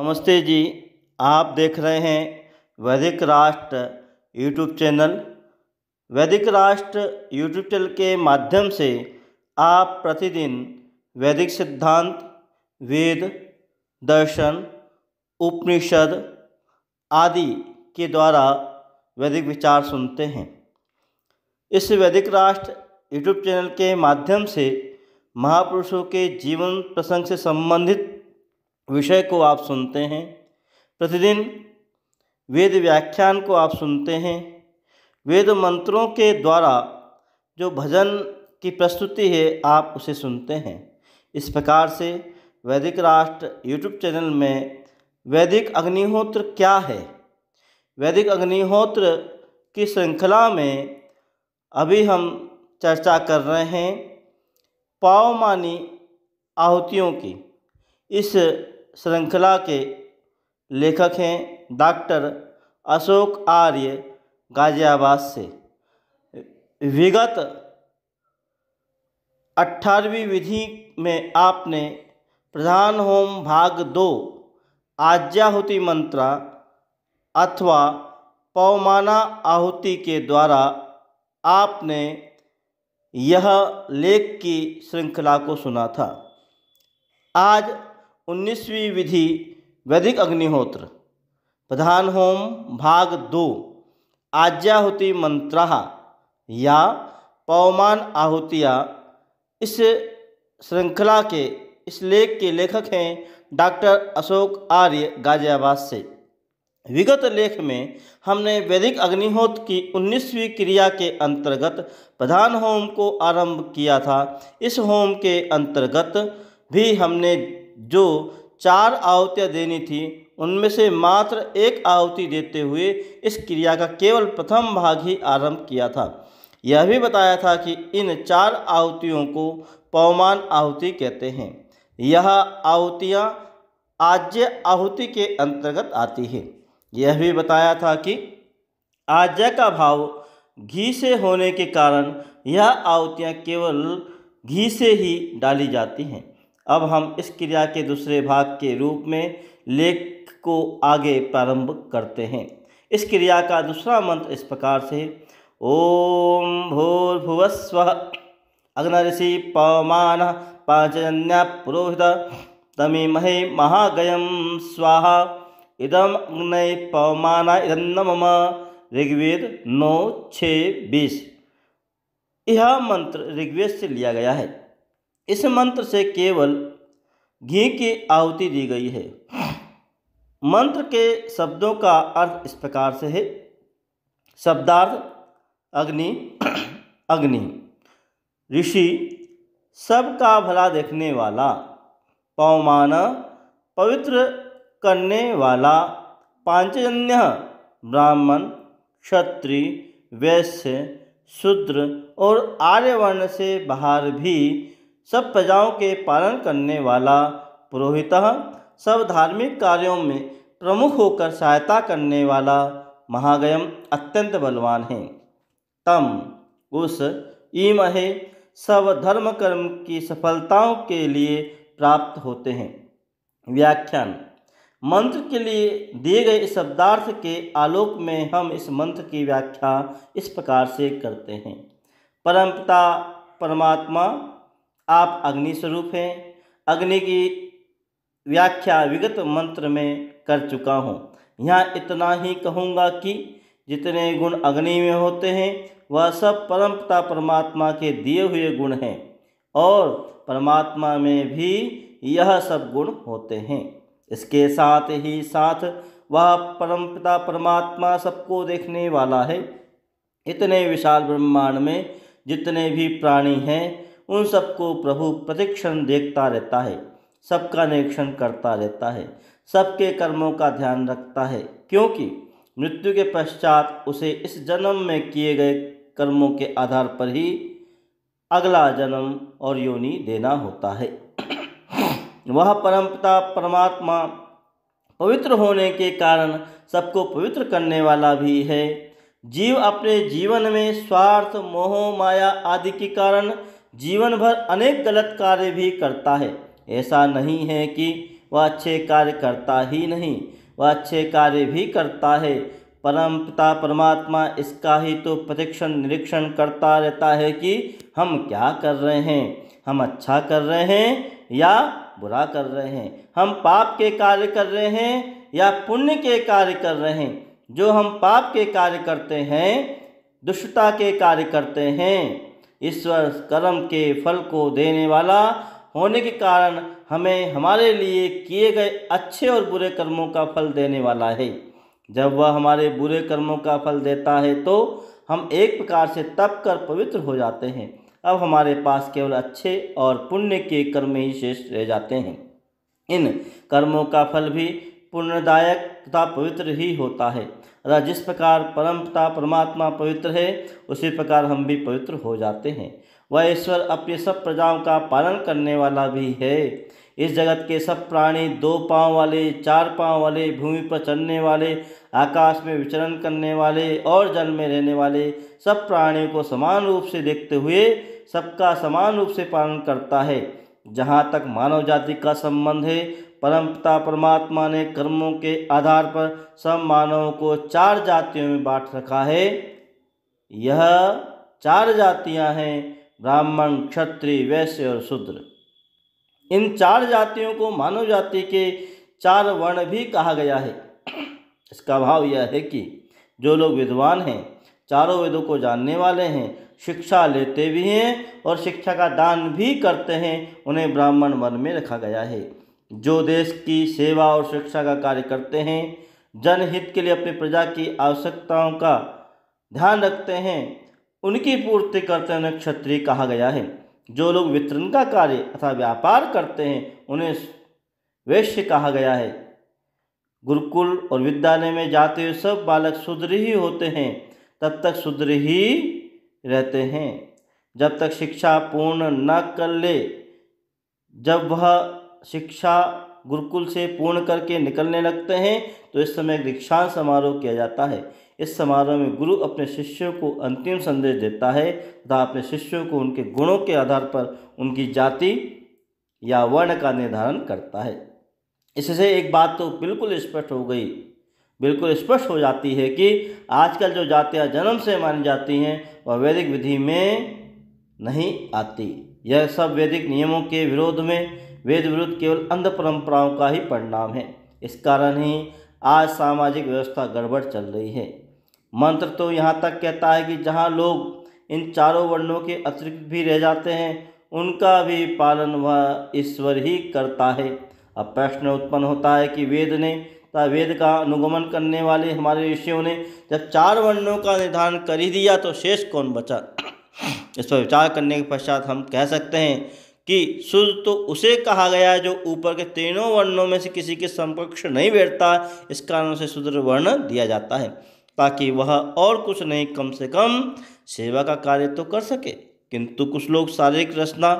नमस्ते जी आप देख रहे हैं वैदिक राष्ट्र यूट्यूब चैनल वैदिक राष्ट्र यूट्यूब चैनल के माध्यम से आप प्रतिदिन वैदिक सिद्धांत वेद दर्शन उपनिषद आदि के द्वारा वैदिक विचार सुनते हैं इस वैदिक राष्ट्र यूट्यूब चैनल के माध्यम से महापुरुषों के जीवन प्रसंग से संबंधित विषय को आप सुनते हैं प्रतिदिन वेद व्याख्यान को आप सुनते हैं वेद मंत्रों के द्वारा जो भजन की प्रस्तुति है आप उसे सुनते हैं इस प्रकार से वैदिक राष्ट्र यूट्यूब चैनल में वैदिक अग्निहोत्र क्या है वैदिक अग्निहोत्र की श्रृंखला में अभी हम चर्चा कर रहे हैं पावमानी आहुतियों की इस श्रृंखला के लेखक हैं डॉक्टर अशोक आर्य गाजियाबाद से विगत अट्ठारहवीं विधि में आपने प्रधान होम भाग दो आज्याहुति मंत्रा अथवा पवमाना आहुति के द्वारा आपने यह लेख की श्रृंखला को सुना था आज उन्नीसवीं विधि वैदिक अग्निहोत्र प्रधान होम भाग दो आज्याहुति मंत्र या पवमान आहुतिया इस श्रृंखला के इस लेख के लेखक हैं डॉक्टर अशोक आर्य गाजियाबाद से विगत लेख में हमने वैदिक अग्निहोत्र की उन्नीसवीं क्रिया के अंतर्गत प्रधान होम को आरंभ किया था इस होम के अंतर्गत भी हमने जो चार आहुतियाँ देनी थी उनमें से मात्र एक आहुति देते हुए इस क्रिया का केवल प्रथम भाग ही आरंभ किया था यह भी बताया था कि इन चार आहुतियों को पवमान आहुति कहते हैं यह आहुतियाँ आज्य आहुति के अंतर्गत आती है यह भी बताया था कि आज्य का भाव घी से होने के कारण यह आहुतियाँ केवल घी से ही डाली जाती हैं अब हम इस क्रिया के दूसरे भाग के रूप में लेख को आगे प्रारंभ करते हैं इस क्रिया का दूसरा मंत्र इस प्रकार से ओम भूर्भुवस्व अग्नऋषि पवमान पाचन्य पुरोहित तमीमहे महागयम स्वाहा इदम अग्न पवमान इदन्न मम ऋग्वेद नौ छः बीस यह मंत्र ऋग्वेद से लिया गया है इस मंत्र से केवल घी की आहुति दी गई है मंत्र के शब्दों का अर्थ इस प्रकार से है शब्दार्थ अग्नि अग्नि ऋषि सबका भला देखने वाला पवमान पवित्र करने वाला पांचजन्य ब्राह्मण क्षत्रिय वैश्य शूद्र और आर्यवर्ण से बाहर भी सब प्रजाओं के पालन करने वाला पुरोहित सब धार्मिक कार्यों में प्रमुख होकर सहायता करने वाला महागयम अत्यंत बलवान है तम उस ईमहे सब धर्म कर्म की सफलताओं के लिए प्राप्त होते हैं व्याख्यान मंत्र के लिए दिए गए शब्दार्थ के आलोक में हम इस मंत्र की व्याख्या इस प्रकार से करते हैं परमपिता परमात्मा आप अग्नि स्वरूप हैं अग्नि की व्याख्या विगत मंत्र में कर चुका हूँ यहाँ इतना ही कहूँगा कि जितने गुण अग्नि में होते हैं वह सब परमपिता परमात्मा के दिए हुए गुण हैं और परमात्मा में भी यह सब गुण होते हैं इसके साथ ही साथ वह परमपिता परमात्मा सबको देखने वाला है इतने विशाल ब्रह्मांड में जितने भी प्राणी हैं उन सबको प्रभु प्रतिक्षण देखता रहता है सबका निरीक्षण करता रहता है सबके कर्मों का ध्यान रखता है क्योंकि मृत्यु के पश्चात उसे इस जन्म में किए गए कर्मों के आधार पर ही अगला जन्म और योनि देना होता है वह परमपिता परमात्मा पवित्र होने के कारण सबको पवित्र करने वाला भी है जीव अपने जीवन में स्वार्थ मोह माया आदि के कारण जीवन भर अनेक गलत कार्य भी करता है ऐसा नहीं है कि वह अच्छे कार्य करता ही नहीं वह अच्छे कार्य भी करता है परम पिता परमात्मा इसका ही तो प्रतिक्षण निरीक्षण करता रहता है कि हम क्या कर रहे हैं हम अच्छा कर रहे हैं या बुरा कर रहे हैं हम पाप के कार्य कर रहे हैं या पुण्य के कार्य कर रहे हैं जो हम पाप के कार्य करते हैं दुष्टता के कार्य करते हैं ईश्वर कर्म के फल को देने वाला होने के कारण हमें हमारे लिए किए गए अच्छे और बुरे कर्मों का फल देने वाला है जब वह हमारे बुरे कर्मों का फल देता है तो हम एक प्रकार से तप कर पवित्र हो जाते हैं अब हमारे पास केवल अच्छे और पुण्य के कर्म ही शेष रह जाते हैं इन कर्मों का फल भी पुण्यदायक तथा पवित्र ही होता है अतः जिस प्रकार परम पिता परमात्मा पवित्र है उसी प्रकार हम भी पवित्र हो जाते हैं वह ईश्वर अपनी सब प्रजाओं का पालन करने वाला भी है इस जगत के सब प्राणी दो पांव वाले चार पांव वाले भूमि पर चलने वाले आकाश में विचरण करने वाले और जल में रहने वाले सब प्राणियों को समान रूप से देखते हुए सबका समान रूप से पालन करता है जहाँ तक मानव जाति का संबंध है परमपिता परमात्मा ने कर्मों के आधार पर सब मानवों को चार जातियों में बांट रखा है यह चार जातियां हैं ब्राह्मण क्षत्रिय वैश्य और शूद्र इन चार जातियों को मानव जाति के चार वर्ण भी कहा गया है इसका भाव यह है कि जो लोग विद्वान हैं चारों वेदों को जानने वाले हैं शिक्षा लेते भी हैं और शिक्षा का दान भी करते हैं उन्हें ब्राह्मण वर्ण में रखा गया है जो देश की सेवा और शिक्षा का कार्य करते हैं जनहित के लिए अपनी प्रजा की आवश्यकताओं का ध्यान रखते हैं उनकी पूर्ति करते उन्हें क्षत्रिय कहा गया है जो लोग वितरण का कार्य अथवा व्यापार करते हैं उन्हें वैश्य कहा गया है गुरुकुल और विद्यालय में जाते हुए सब बालक शुद्र ही होते हैं तब तक शुद्र ही रहते हैं जब तक शिक्षा पूर्ण न कर ले जब वह शिक्षा गुरुकुल से पूर्ण करके निकलने लगते हैं तो इस समय दीक्षांत समारोह किया जाता है इस समारोह में गुरु अपने शिष्यों को अंतिम संदेश देता है तथा अपने शिष्यों को उनके गुणों के आधार पर उनकी जाति या वर्ण का निर्धारण करता है इससे एक बात तो बिल्कुल स्पष्ट हो गई बिल्कुल स्पष्ट हो जाती है कि आजकल जो जातियाँ जन्म से मानी जाती हैं वह वैदिक विधि में नहीं आती यह सब वैदिक नियमों के विरोध में वेद विरुद्ध केवल अंध परंपराओं का ही परिणाम है इस कारण ही आज सामाजिक व्यवस्था गड़बड़ चल रही है मंत्र तो यहाँ तक कहता है कि जहाँ लोग इन चारों वर्णों के अतिरिक्त भी रह जाते हैं उनका भी पालन वह ईश्वर ही करता है अब प्रश्न उत्पन्न होता है कि वेद ने तथा वेद का अनुगमन करने वाले हमारे ऋषियों ने जब चार वर्णों का निर्धारण कर ही दिया तो शेष कौन बचा इस पर विचार करने के पश्चात हम कह सकते हैं कि शुद्ध तो उसे कहा गया है जो ऊपर के तीनों वर्णों में से किसी के समकक्ष नहीं बैठता इस कारण से शुद्र वर्ण दिया जाता है ताकि वह और कुछ नहीं कम से कम सेवा का कार्य तो कर सके किंतु कुछ लोग शारीरिक रचना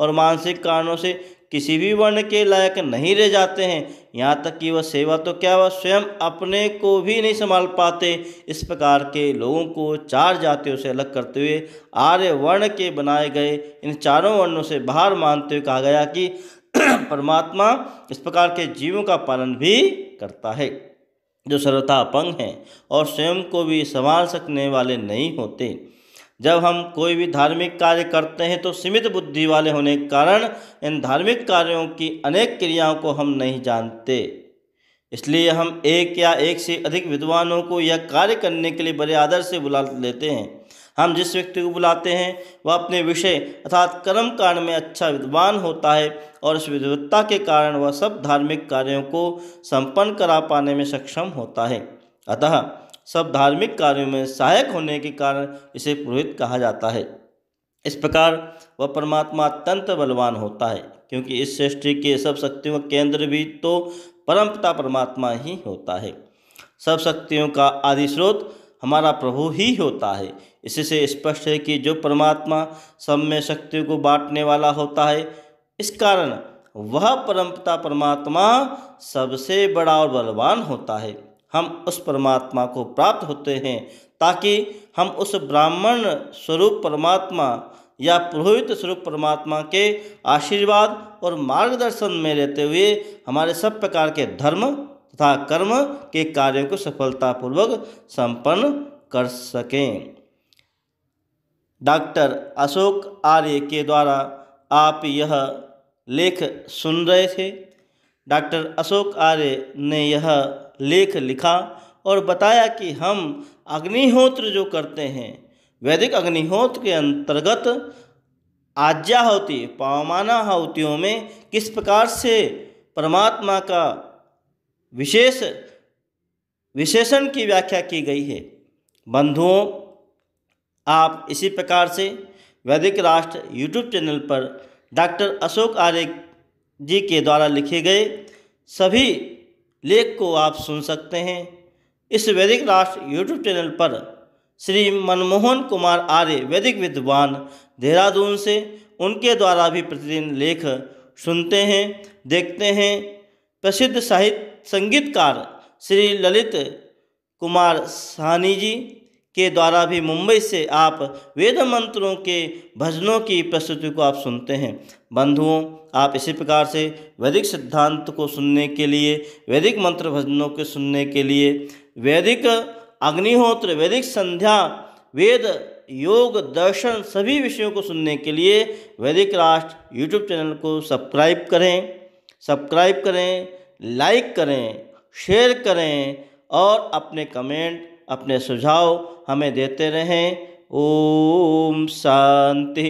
और मानसिक कारणों से किसी भी वर्ण के लायक नहीं रह जाते हैं यहाँ तक कि वह सेवा तो क्या वह स्वयं अपने को भी नहीं संभाल पाते इस प्रकार के लोगों को चार जातियों से अलग करते हुए आर्य वर्ण के बनाए गए इन चारों वर्णों से बाहर मानते हुए कहा गया कि परमात्मा इस प्रकार के जीवों का पालन भी करता है जो सर्वथा अपंग हैं और स्वयं को भी संभाल सकने वाले नहीं होते जब हम कोई भी धार्मिक कार्य करते हैं तो सीमित बुद्धि वाले होने के कारण इन धार्मिक कार्यों की अनेक क्रियाओं को हम नहीं जानते इसलिए हम एक या एक से अधिक विद्वानों को यह कार्य करने के लिए बड़े आदर से बुला लेते हैं हम जिस व्यक्ति को बुलाते हैं वह अपने विषय अर्थात कर्म कांड में अच्छा विद्वान होता है और इस विद्वत्ता के कारण वह सब धार्मिक कार्यों को संपन्न करा पाने में सक्षम होता है अतः सब धार्मिक कार्यों में सहायक होने के कारण इसे पुरोहित कहा जाता है इस प्रकार वह परमात्मा अत्यंत बलवान होता है क्योंकि इस सृष्टि के सब शक्तियों का केंद्र भी तो परमपिता परमात्मा ही होता है सब शक्तियों का आदि स्रोत हमारा प्रभु ही होता है इससे स्पष्ट है कि जो परमात्मा सब में शक्तियों को बांटने वाला होता है इस कारण वह परमपिता परमात्मा सबसे बड़ा और बलवान होता है हम उस परमात्मा को प्राप्त होते हैं ताकि हम उस ब्राह्मण स्वरूप परमात्मा या पुरोहित स्वरूप परमात्मा के आशीर्वाद और मार्गदर्शन में रहते हुए हमारे सब प्रकार के धर्म तथा कर्म के कार्यों को सफलतापूर्वक संपन्न कर सकें डॉक्टर अशोक आर्य के द्वारा आप यह लेख सुन रहे थे डॉक्टर अशोक आर्य ने यह लेख लिखा और बताया कि हम अग्निहोत्र जो करते हैं वैदिक अग्निहोत्र के अंतर्गत आज्ञा होती पावमाना आहुतियों में किस प्रकार से परमात्मा का विशेष विशेषण की व्याख्या की गई है बंधुओं आप इसी प्रकार से वैदिक राष्ट्र यूट्यूब चैनल पर डॉक्टर अशोक आर्य जी के द्वारा लिखे गए सभी लेख को आप सुन सकते हैं इस वैदिक राष्ट्र यूट्यूब चैनल पर श्री मनमोहन कुमार आर्य वैदिक विद्वान देहरादून से उनके द्वारा भी प्रतिदिन लेख सुनते हैं देखते हैं प्रसिद्ध साहित्य संगीतकार श्री ललित कुमार सहनी जी के द्वारा भी मुंबई से आप वेद मंत्रों के भजनों की प्रस्तुति को आप सुनते हैं बंधुओं आप इसी प्रकार से वैदिक सिद्धांत को सुनने के लिए वैदिक मंत्र भजनों के सुनने के लिए वैदिक अग्निहोत्र वैदिक संध्या वेद योग दर्शन सभी विषयों को सुनने के लिए वैदिक राष्ट्र यूट्यूब चैनल को सब्सक्राइब करें सब्सक्राइब करें लाइक करें शेयर करें और अपने कमेंट अपने सुझाव हमें देते रहें ओम शांति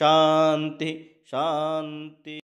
शांति शांति